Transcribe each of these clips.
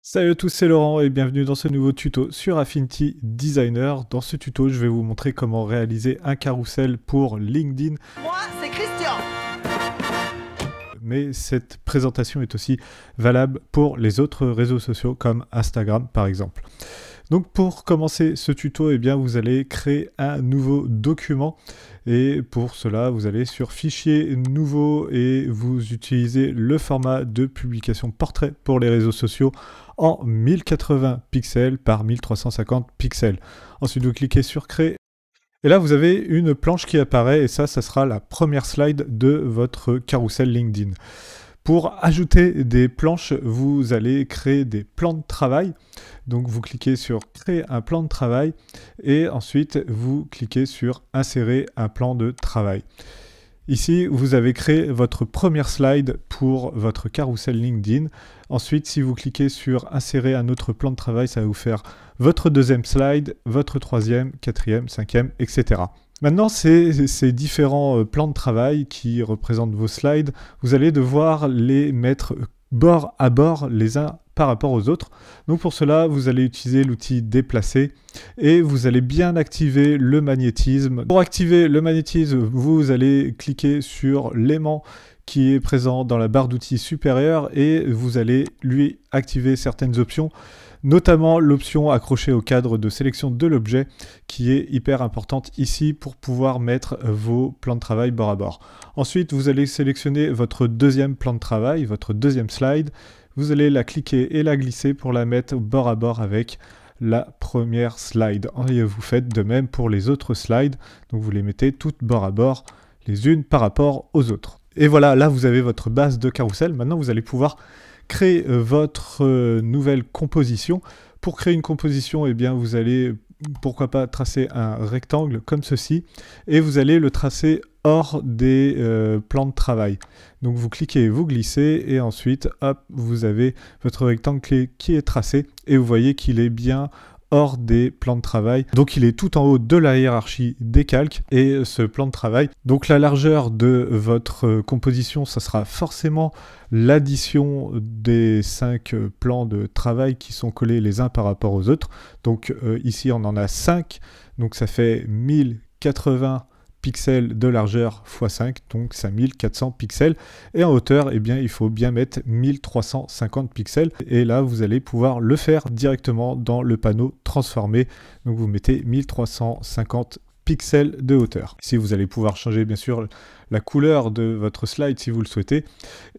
Salut à tous, c'est Laurent et bienvenue dans ce nouveau tuto sur Affinity Designer. Dans ce tuto, je vais vous montrer comment réaliser un carrousel pour LinkedIn. Moi, c'est Christian mais cette présentation est aussi valable pour les autres réseaux sociaux comme Instagram par exemple. Donc pour commencer ce tuto, eh bien vous allez créer un nouveau document et pour cela vous allez sur fichier nouveau et vous utilisez le format de publication portrait pour les réseaux sociaux en 1080 pixels par 1350 pixels. Ensuite vous cliquez sur créer et là, vous avez une planche qui apparaît, et ça, ça sera la première slide de votre carrousel LinkedIn. Pour ajouter des planches, vous allez créer des plans de travail. Donc vous cliquez sur créer un plan de travail et ensuite vous cliquez sur insérer un plan de travail. Ici, vous avez créé votre première slide pour votre carousel LinkedIn. Ensuite, si vous cliquez sur insérer un autre plan de travail, ça va vous faire votre deuxième slide, votre troisième, quatrième, cinquième, etc. Maintenant, ces, ces, différents euh, plans de travail qui représentent vos slides, vous allez devoir les mettre euh, bord à bord les uns par rapport aux autres. Donc pour cela, vous allez utiliser l'outil déplacer et vous allez bien activer le magnétisme. Pour activer le magnétisme, vous allez cliquer sur l'aimant qui est présent dans la barre d'outils supérieure et vous allez lui activer certaines options, notamment l'option accrochée au cadre de sélection de l'objet qui est hyper importante ici pour pouvoir mettre vos plans de travail bord à bord. Ensuite, vous allez sélectionner votre deuxième plan de travail, votre deuxième slide. Vous allez la cliquer et la glisser pour la mettre bord à bord avec la première slide. Et vous faites de même pour les autres slides. Donc vous les mettez toutes bord à bord les unes par rapport aux autres. Et voilà, là vous avez votre base de carrousel. Maintenant vous allez pouvoir créer euh, votre euh, nouvelle composition. Pour créer une composition, eh bien, vous allez pourquoi pas tracer un rectangle comme ceci et vous allez le tracer hors des euh, plans de travail. Donc vous cliquez, vous glissez et ensuite hop, vous avez votre rectangle qui est tracé et vous voyez qu'il est bien des plans de travail. Donc il est tout en haut de la hiérarchie des calques et ce plan de travail. Donc la largeur de votre euh, composition, ça sera forcément l'addition des cinq euh, plans de travail qui sont collés les uns par rapport aux autres. Donc euh, ici on en a cinq donc ça fait 1080 pixels de largeur x 5, donc 5400 pixels. Et en hauteur, et eh bien, il faut bien mettre 1350 pixels. Et là, vous allez pouvoir le faire directement dans le panneau transformer Donc vous mettez 1350 pixels de hauteur. si vous allez pouvoir changer bien sûr la couleur de votre slide si vous le souhaitez.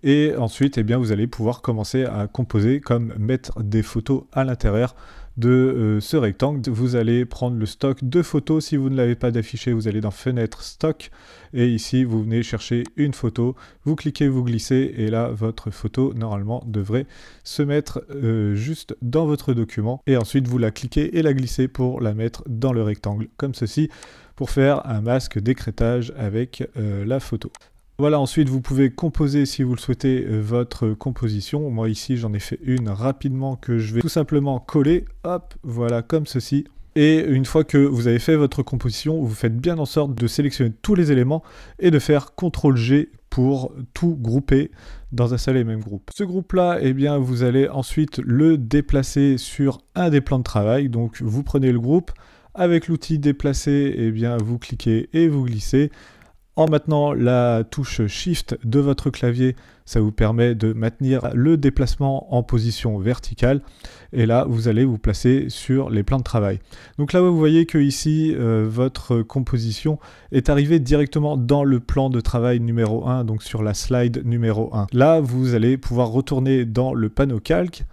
Et ensuite, et eh bien, vous allez pouvoir commencer à composer comme mettre des photos à l'intérieur de euh, ce rectangle. Vous allez prendre le stock de photos. Si vous ne l'avez pas d'affiché, vous allez dans Fenêtre Stock. Et ici, vous venez chercher une photo. Vous cliquez, vous glissez. Et là, votre photo, normalement, devrait se mettre euh, juste dans votre document. Et ensuite, vous la cliquez et la glissez pour la mettre dans le rectangle, comme ceci, pour faire un masque d'écrétage avec euh, la photo. Voilà, ensuite vous pouvez composer si vous le souhaitez euh, votre composition. Moi ici j'en ai fait une rapidement que je vais tout simplement coller. Hop, voilà comme ceci. Et une fois que vous avez fait votre composition, vous faites bien en sorte de sélectionner tous les éléments et de faire CTRL-G pour tout grouper dans un seul et même groupe. Ce groupe-là, eh bien, vous allez ensuite le déplacer sur un des plans de travail. Donc, vous prenez le groupe, avec l'outil déplacer, eh bien, vous cliquez et vous glissez. En maintenant la touche Shift de votre clavier, ça vous permet de maintenir le déplacement en position verticale. Et là, vous allez vous placer sur les plans de travail. Donc là, vous voyez que ici, euh, votre composition est arrivée directement dans le plan de travail numéro 1, donc sur la slide numéro 1. Là, vous allez pouvoir retourner dans le panneau calque,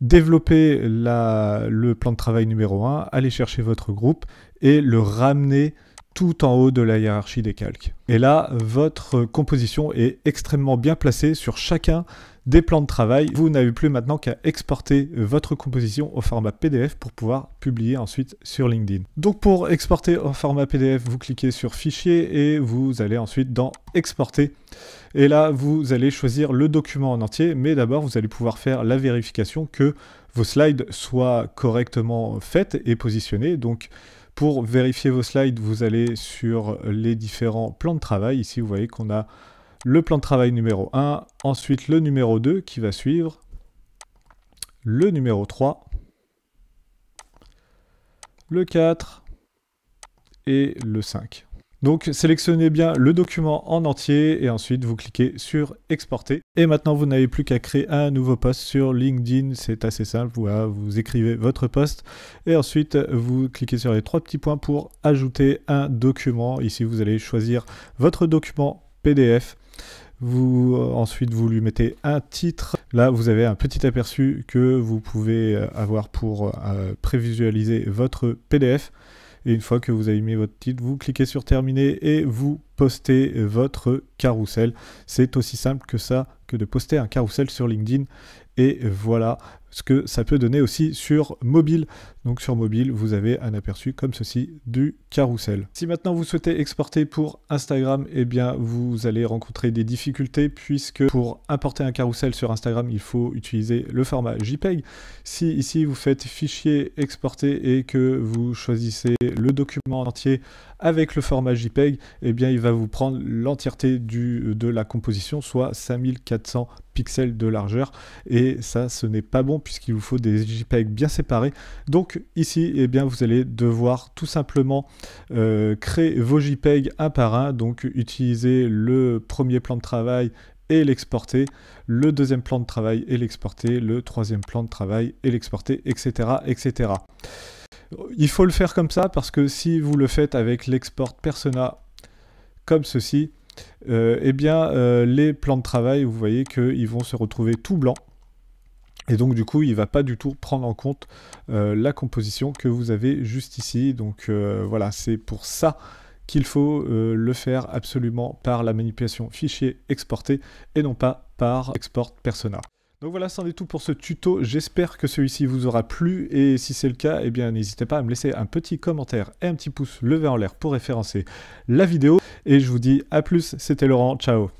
développer le plan de travail numéro 1, aller chercher votre groupe et le ramener tout en haut de la hiérarchie des calques. Et là, votre composition est extrêmement bien placée sur chacun des plans de travail. Vous n'avez plus maintenant qu'à exporter votre composition au format PDF pour pouvoir publier ensuite sur LinkedIn. Donc pour exporter au format PDF, vous cliquez sur Fichier et vous allez ensuite dans Exporter. Et là, vous allez choisir le document en entier, mais d'abord, vous allez pouvoir faire la vérification que vos slides soient correctement faites et positionnées. Donc, pour vérifier vos slides, vous allez sur les différents plans de travail. Ici, vous voyez qu'on a le plan de travail numéro 1, ensuite le numéro 2 qui va suivre, le numéro 3, le 4 et le 5. Donc sélectionnez bien le document en entier et ensuite vous cliquez sur exporter. Et maintenant vous n'avez plus qu'à créer un nouveau poste sur LinkedIn, c'est assez simple, vous écrivez votre poste et ensuite vous cliquez sur les trois petits points pour ajouter un document. Ici vous allez choisir votre document PDF. Vous, euh, ensuite, vous lui mettez un titre. Là, vous avez un petit aperçu que vous pouvez euh, avoir pour euh, prévisualiser votre PDF. Et une fois que vous avez mis votre titre, vous cliquez sur terminer et vous postez votre carrousel. C'est aussi simple que ça que de poster un carrousel sur LinkedIn. Et voilà, ce que ça peut donner aussi sur mobile. Donc sur mobile, vous avez un aperçu comme ceci du carrousel. Si maintenant vous souhaitez exporter pour Instagram, eh bien vous allez rencontrer des difficultés puisque pour importer un carrousel sur Instagram, il faut utiliser le format JPEG. Si ici vous faites fichier exporter et que vous choisissez le document entier avec le format JPEG, eh bien il va vous prendre l'entièreté de la composition, soit 5400 pixels de largeur et ça ce n'est pas bon puisqu'il vous faut des JPEG bien séparés donc ici et eh bien vous allez devoir tout simplement euh, créer vos JPEG un par un donc utiliser le premier plan de travail et l'exporter, le deuxième plan de travail et l'exporter, le troisième plan de travail et l'exporter, etc. etc. Il faut le faire comme ça parce que si vous le faites avec l'export persona comme ceci, et euh, eh bien, euh, les plans de travail, vous voyez qu'ils vont se retrouver tout blancs. Et donc, du coup, il ne va pas du tout prendre en compte euh, la composition que vous avez juste ici. Donc, voilà, c'est pour ça qu'il faut le faire absolument par la manipulation fichier exporté et non pas par export persona. Donc voilà, c'en est tout pour ce tuto. J'espère que celui-ci vous aura plu. Et si c'est le cas, eh bien n'hésitez pas à me laisser un petit commentaire et un petit pouce levé en l'air pour référencer la vidéo. Et je vous dis à plus, c'était Laurent, ciao